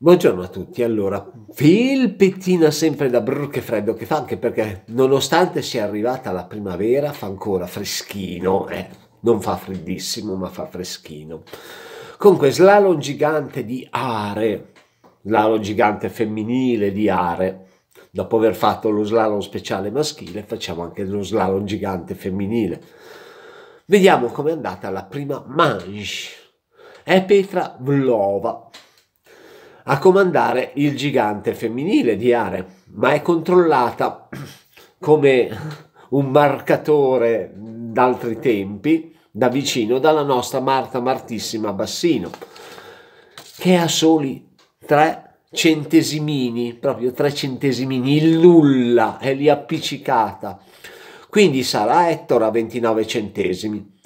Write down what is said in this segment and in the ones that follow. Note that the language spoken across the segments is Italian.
Buongiorno a tutti, allora, felpettina sempre da brrr che freddo che fa, anche perché nonostante sia arrivata la primavera fa ancora freschino, eh, non fa freddissimo ma fa freschino. Comunque slalom gigante di Are, slalom gigante femminile di Are, dopo aver fatto lo slalom speciale maschile facciamo anche lo slalom gigante femminile. Vediamo com'è andata la prima manche, è Petra Vlova a comandare il gigante femminile di Are, ma è controllata come un marcatore d'altri tempi, da vicino, dalla nostra Marta Martissima Bassino, che ha soli tre centesimini, proprio tre centesimini, il nulla, è lì appiccicata. Quindi sarà Ettore a 29 centesimi.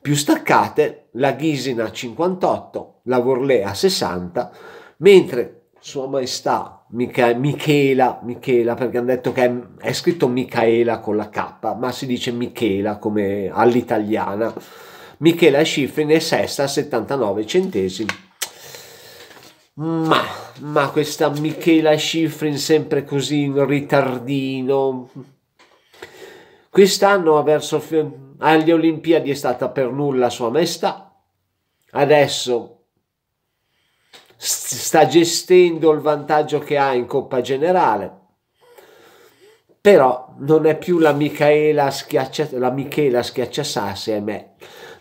Più staccate la Ghisina a 58, la Vorlea a 60, mentre Sua Maestà Mica- Michela, Michela, perché hanno detto che è, è, scritto Micaela con la K, ma si dice Michela come all'italiana. Michela Schifrin è sesta a 79 centesimi. Ma, ma questa Michela Schifrin sempre così in ritardino. Quest'anno verso, alle Olimpiadi è stata per nulla Sua Maestà. Adesso sta gestendo il vantaggio che ha in Coppa Generale. Però non è più la Michela schiaccia, la Michela schiacciasassi, ahimè,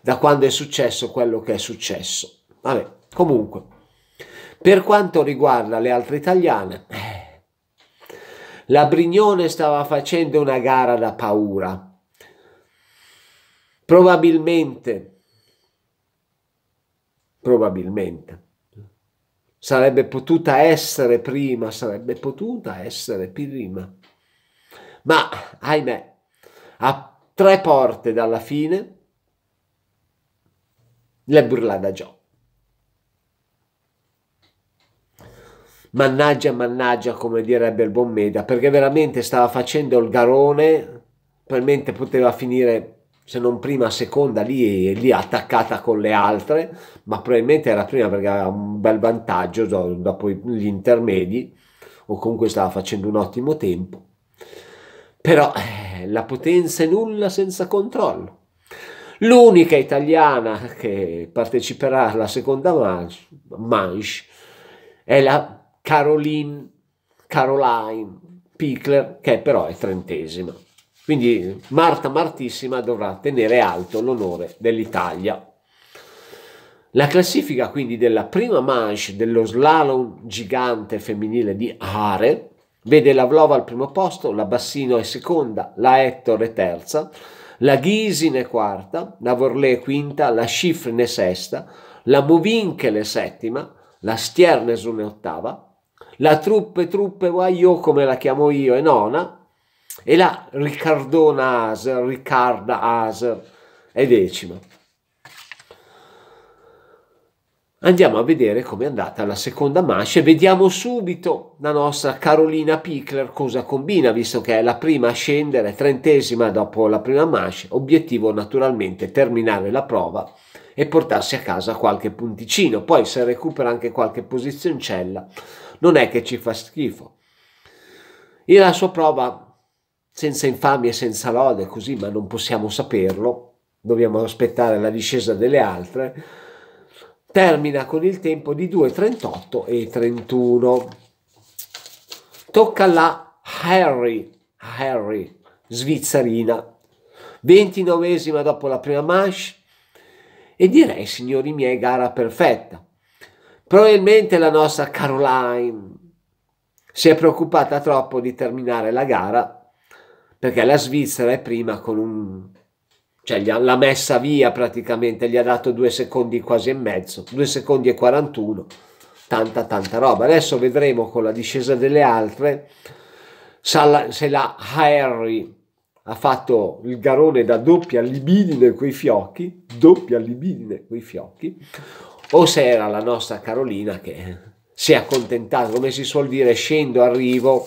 da quando è successo quello che è successo. Vabbè, comunque, per quanto riguarda le altre italiane, eh, la Brignone stava facendo una gara da paura. Probabilmente, probabilmente, sarebbe potuta essere prima, sarebbe potuta essere prima. Ma, ahimè, a tre porte dalla fine, l'è burlata Joe. Mannaggia, mannaggia, come direbbe il buon Meda, perché veramente stava facendo il garone, probabilmente poteva finire se non prima seconda lì, lì attaccata con le altre, ma probabilmente era prima perché aveva un bel vantaggio dopo gli intermedi o comunque stava facendo un ottimo tempo. Però eh, la potenza è nulla senza controllo. L'unica italiana che parteciperà alla seconda manche, manche è la Caroline, Caroline Pickler, che però è trentesima. Quindi Marta Martissima dovrà tenere alto l'onore dell'Italia. La classifica quindi della prima manche dello slalom gigante femminile di Are vede la Vlova al primo posto, la Bassino è seconda, la Ettore è terza, la Ghisin è quarta, la Vorlé è quinta, la Schifrin è sesta, la Movinkel è settima, la Stiernesun è ottava, la Truppe Truppe Guaio come la chiamo io è nona, e la Riccardona Aser, Riccarda Aser è decima. Andiamo a vedere com'è andata la seconda mancia e vediamo subito la nostra Carolina Pickler cosa combina, visto che è la prima a scendere, trentesima dopo la prima mancia. Obiettivo naturalmente terminare la prova e portarsi a casa qualche punticino. Poi se recupera anche qualche posizioncella non è che ci fa schifo. E la sua prova senza infamia e senza lode, così, ma non possiamo saperlo, dobbiamo aspettare la discesa delle altre, termina con il tempo di 2.38 e 31. Tocca alla Harry, Harry, svizzerina, 29esima dopo la prima manche e direi, signori miei, gara perfetta. Probabilmente la nostra Caroline si è preoccupata troppo di terminare la gara perché la Svizzera è prima con un... cioè l'ha messa via praticamente, gli ha dato due secondi quasi e mezzo, due secondi e 41, tanta tanta roba. Adesso vedremo con la discesa delle altre se la Harry ha fatto il garone da doppia libidine coi fiocchi, doppia libidine coi fiocchi, o se era la nostra Carolina che si è accontentata, come si suol dire, scendo, arrivo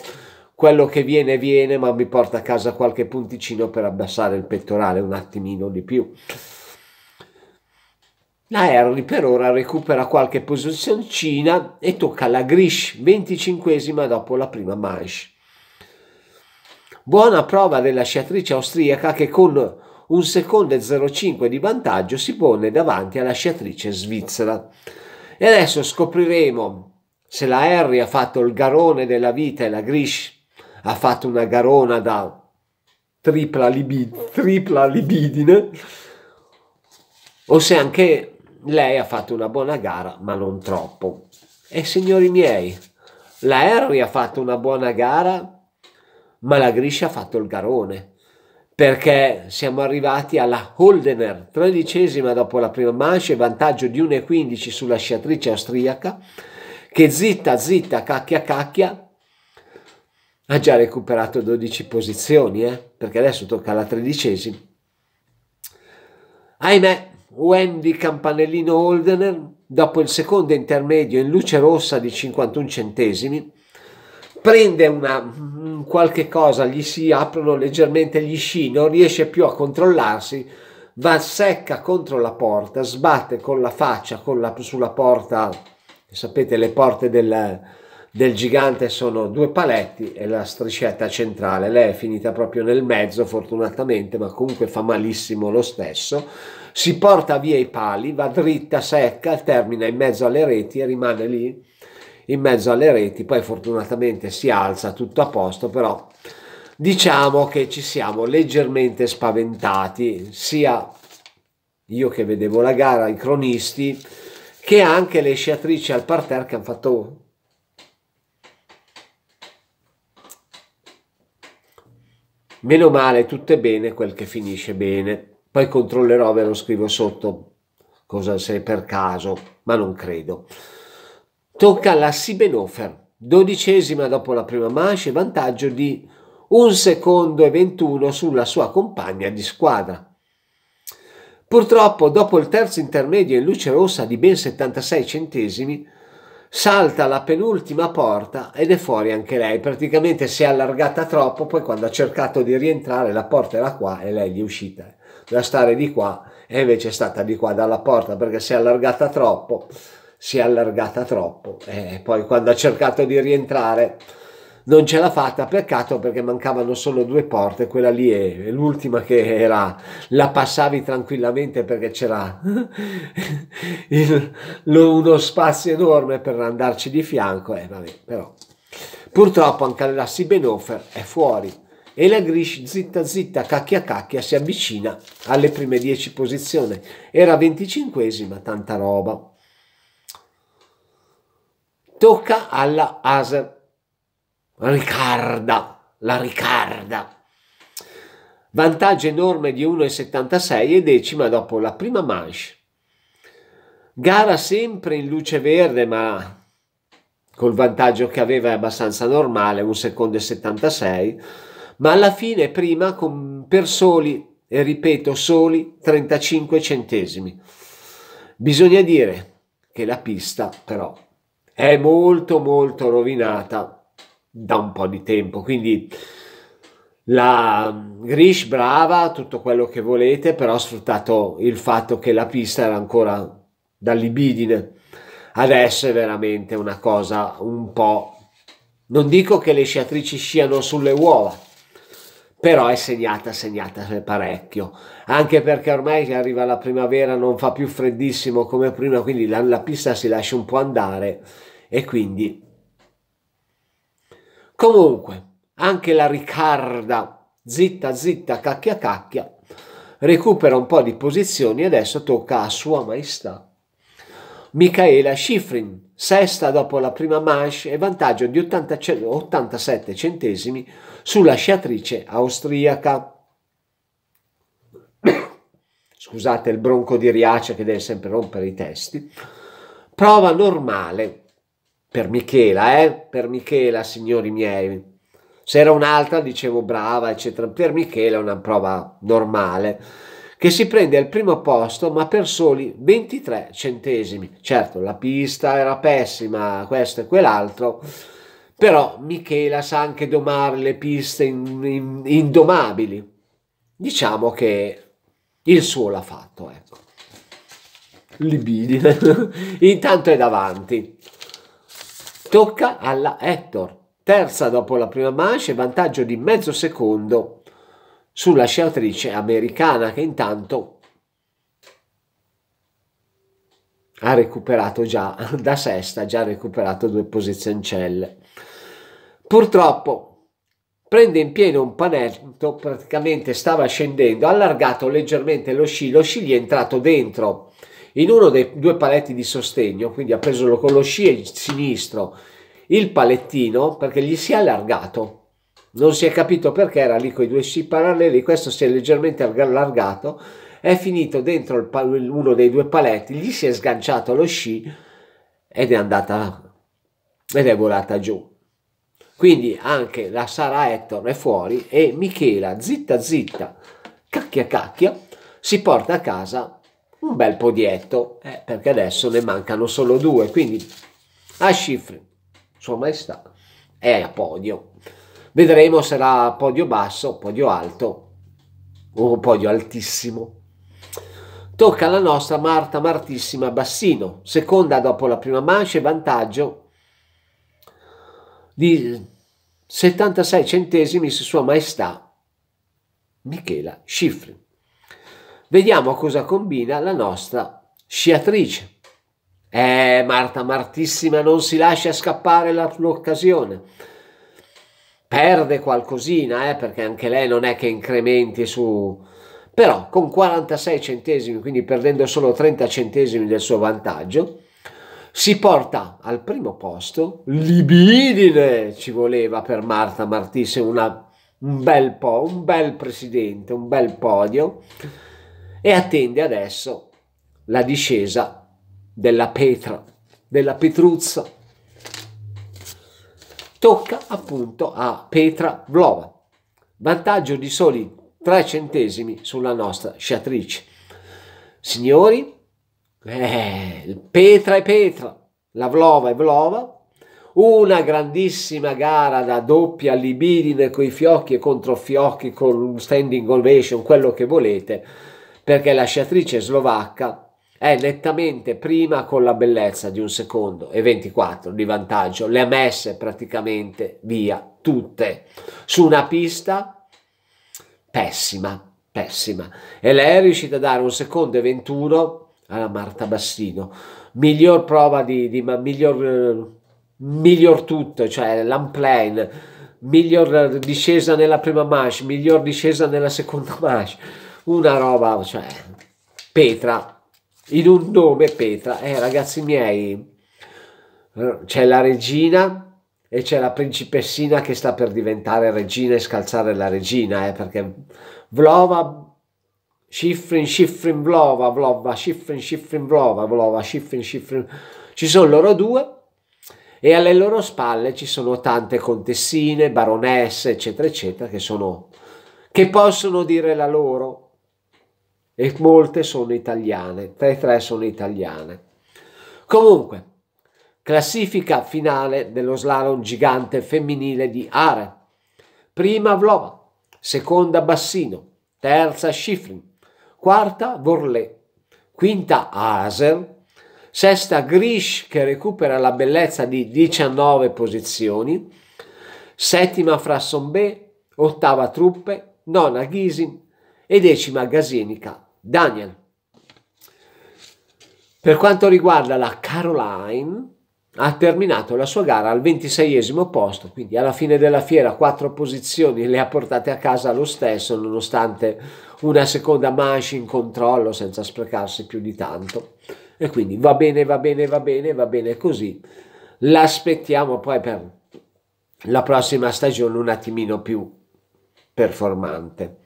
quello che viene viene, ma mi porta a casa qualche punticino per abbassare il pettorale un attimino di più. La Harry per ora recupera qualche posizioncina e tocca la Grish, 25 dopo la prima manche. Buona prova della sciatrice austriaca che con un secondo e 0,5 di vantaggio si pone davanti alla sciatrice svizzera. E adesso scopriremo se la Harry ha fatto il garone della vita e la Grish ha fatto una garona da tripla, libid- tripla libidine, o se anche lei ha fatto una buona gara, ma non troppo. E signori miei, la Harry ha fatto una buona gara, ma la Griscia ha fatto il garone perché siamo arrivati alla Holdener, tredicesima dopo la prima manche, vantaggio di 1,15 sulla sciatrice austriaca, che zitta, zitta, cacchia, cacchia, ha già recuperato 12 posizioni, eh? perché adesso tocca alla tredicesima. Ahimè, Wendy Campanellino Holdener, dopo il secondo intermedio in luce rossa di 51 centesimi, prende una mm, qualche cosa, gli si aprono leggermente gli sci, non riesce più a controllarsi, va secca contro la porta, sbatte con la faccia con la, sulla porta, sapete le porte del, del gigante sono due paletti e la striscetta centrale. Lei è finita proprio nel mezzo, fortunatamente, ma comunque fa malissimo lo stesso. Si porta via i pali, va dritta, secca, termina in mezzo alle reti e rimane lì in mezzo alle reti. Poi fortunatamente si alza, tutto a posto, però diciamo che ci siamo leggermente spaventati, sia io che vedevo la gara, i cronisti, che anche le sciatrici al parterre che hanno fatto Meno male, tutto è bene quel che finisce bene. Poi controllerò, ve lo scrivo sotto, cosa se per caso, ma non credo. Tocca alla Sibenhofer, dodicesima dopo la prima manche, vantaggio di un secondo e 21 sulla sua compagna di squadra. Purtroppo, dopo il terzo intermedio in luce rossa di ben 76 centesimi, salta la penultima porta ed è fuori anche lei. Praticamente si è allargata troppo, poi quando ha cercato di rientrare la porta era qua e lei gli è uscita. Da stare di qua e invece è stata di qua dalla porta perché si è allargata troppo, si è allargata troppo e poi quando ha cercato di rientrare non ce l'ha fatta peccato perché mancavano solo due porte, quella lì è, l'ultima che era, la passavi tranquillamente perché c'era il, lo, uno spazio enorme per andarci di fianco, eh, vabbè, però. Purtroppo anche la Sibenhofer è fuori e la Grish zitta zitta cacchia cacchia si avvicina alle prime 10 posizioni. Era 25esima, tanta roba. Tocca alla Aser Riccarda, la Riccarda. Vantaggio enorme di 1,76 e decima dopo la prima manche. Gara sempre in luce verde, ma col vantaggio che aveva è abbastanza normale, un secondo e 76, ma alla fine prima con, per soli, e ripeto soli, 35 centesimi. Bisogna dire che la pista però è molto molto rovinata da un po' di tempo. Quindi la Grish brava, tutto quello che volete, però ha sfruttato il fatto che la pista era ancora dall'ibidine. Adesso è veramente una cosa un po'... Non dico che le sciatrici siano sulle uova, però è segnata, segnata parecchio, anche perché ormai arriva la primavera, non fa più freddissimo come prima, quindi la, la pista si lascia un po' andare e quindi Comunque, anche la Riccarda, zitta zitta, cacchia cacchia, recupera un po' di posizioni e adesso tocca a Sua Maestà. Michaela Schifrin, sesta dopo la prima manche e vantaggio di 80, 87 centesimi sulla sciatrice austriaca. Scusate il bronco di Riace che deve sempre rompere i testi. Prova normale, per Michela, eh? Per Michela, signori miei. Se era un'altra, dicevo brava, eccetera. Per Michela è una prova normale che si prende al primo posto ma per soli 23 centesimi. Certo, la pista era pessima, questo e quell'altro, però Michela sa anche domare le piste in, in, indomabili. Diciamo che il suo l'ha fatto, ecco. Libidine. Intanto è davanti. Tocca alla Hector, terza dopo la prima manche, vantaggio di mezzo secondo sulla sciatrice americana che intanto ha recuperato già da sesta, ha già recuperato due posizioncelle. Purtroppo prende in pieno un panetto, praticamente stava scendendo, ha allargato leggermente lo sci, lo sci gli è entrato dentro in uno dei due paletti di sostegno, quindi ha preso con lo sci sinistro il palettino perché gli si è allargato. Non si è capito perché era lì con i due sci paralleli, questo si è leggermente allargato, è finito dentro il, uno dei due paletti, gli si è sganciato lo sci ed è andata ed è volata giù. Quindi anche la Sara Hector è fuori e Michela, zitta zitta, cacchia cacchia, si porta a casa un bel podietto, eh, perché adesso ne mancano solo due, quindi a Schifrin, sua maestà, è a podio. Vedremo se sarà podio basso, podio alto o podio altissimo. Tocca alla nostra Marta Martissima Bassino, seconda dopo la prima mancia vantaggio di 76 centesimi su sua maestà Michela Schifrin. Vediamo cosa combina la nostra sciatrice. Eh, Marta Martissima non si lascia scappare l'occasione. Perde qualcosina, eh, perché anche lei non è che incrementi su... Però con 46 centesimi, quindi perdendo solo 30 centesimi del suo vantaggio, si porta al primo posto. Libidine ci voleva per Marta Martissima, una, un, bel po', un bel presidente, un bel podio e attende adesso la discesa della Petra, della Petruzza. Tocca appunto a Petra Vlova, vantaggio di soli 3 centesimi sulla nostra sciatrice. Signori, eh, Petra e Petra, la Vlova e Vlova, una grandissima gara da doppia libidine coi fiocchi e contro fiocchi con standing ovation, quello che volete perché la sciatrice slovacca è nettamente prima con la bellezza di un secondo e 24 di vantaggio, le ha messe praticamente via tutte su una pista pessima, pessima e lei è riuscita a dare un secondo e 21 alla Marta Bassino, miglior prova di, di ma, miglior, miglior tutto, cioè l'unplane, miglior discesa nella prima manche, miglior discesa nella seconda manche una roba, cioè, Petra, in un nome Petra, eh ragazzi miei, c'è la regina e c'è la principessina che sta per diventare regina e scalzare la regina, eh, perché Vlova Schifrin, Schifrin, Vlova, Vlova, Schifrin, Schifrin, Vlova, Vlova, Schifrin, Schifrin. Ci sono loro due e alle loro spalle ci sono tante contessine, baronesse, eccetera, eccetera, che sono che possono dire la loro e molte sono italiane, 3-3 sono italiane. Comunque, classifica finale dello slalom gigante femminile di Are. Prima Vlova, seconda Bassino, terza Schifrin, quarta Vorlé, quinta Aser, sesta Grish che recupera la bellezza di 19 posizioni, settima Frassonbé, ottava Truppe, nona Ghisin e decima Gasienica Daniel. Per quanto riguarda la Caroline, ha terminato la sua gara al 26 posto, quindi alla fine della fiera quattro posizioni le ha portate a casa lo stesso, nonostante una seconda manche in controllo senza sprecarsi più di tanto. E quindi va bene, va bene, va bene, va bene così. L'aspettiamo poi per la prossima stagione un attimino più performante.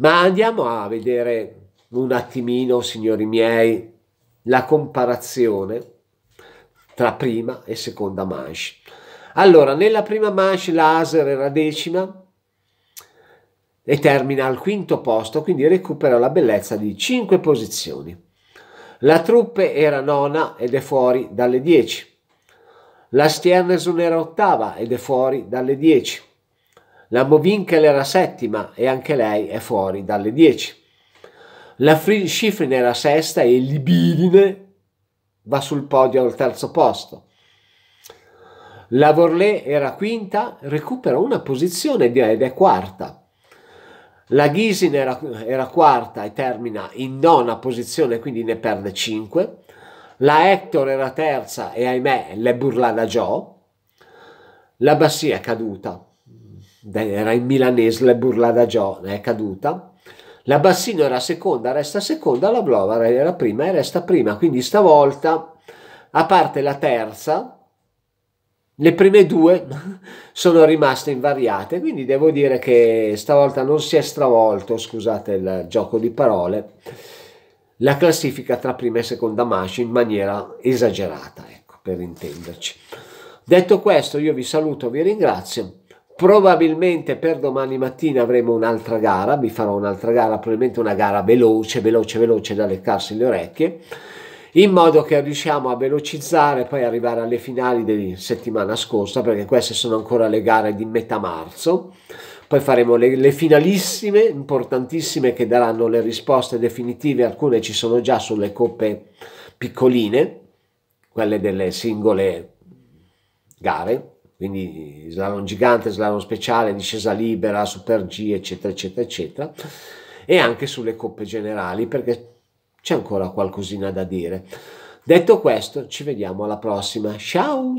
Ma andiamo a vedere un attimino, signori miei, la comparazione tra prima e seconda manche. Allora, nella prima manche l'Aser era decima e termina al quinto posto, quindi recupera la bellezza di 5 posizioni. La Truppe era nona ed è fuori dalle 10. La Stierneson era ottava ed è fuori dalle 10. La Bovinkel era settima e anche lei è fuori dalle 10. La Schifrin era sesta e Libidine va sul podio al terzo posto. La Vorlé era quinta, recupera una posizione ed è quarta. La Ghisin era, era, quarta e termina in nona posizione, quindi ne perde 5. La Hector era terza e ahimè le burla da Joe. La Bassia è caduta era in milanese la burlada Giona, è caduta. La Bassino era seconda, resta seconda, la Blovar era prima e resta prima. Quindi stavolta, a parte la terza, le prime due sono rimaste invariate, quindi devo dire che stavolta non si è stravolto, scusate il gioco di parole, la classifica tra prima e seconda mascia in maniera esagerata, ecco, per intenderci. Detto questo, io vi saluto, vi ringrazio Probabilmente per domani mattina avremo un'altra gara, vi farò un'altra gara, probabilmente una gara veloce, veloce, veloce da leccarsi le orecchie, in modo che riusciamo a velocizzare e poi arrivare alle finali di settimana scorsa, perché queste sono ancora le gare di metà marzo. Poi faremo le, le finalissime, importantissime, che daranno le risposte definitive, alcune ci sono già sulle coppe piccoline, quelle delle singole gare quindi slalom gigante, slalom speciale, discesa libera, super G, eccetera, eccetera, eccetera, e anche sulle coppe generali perché c'è ancora qualcosina da dire. Detto questo, ci vediamo alla prossima. Ciao!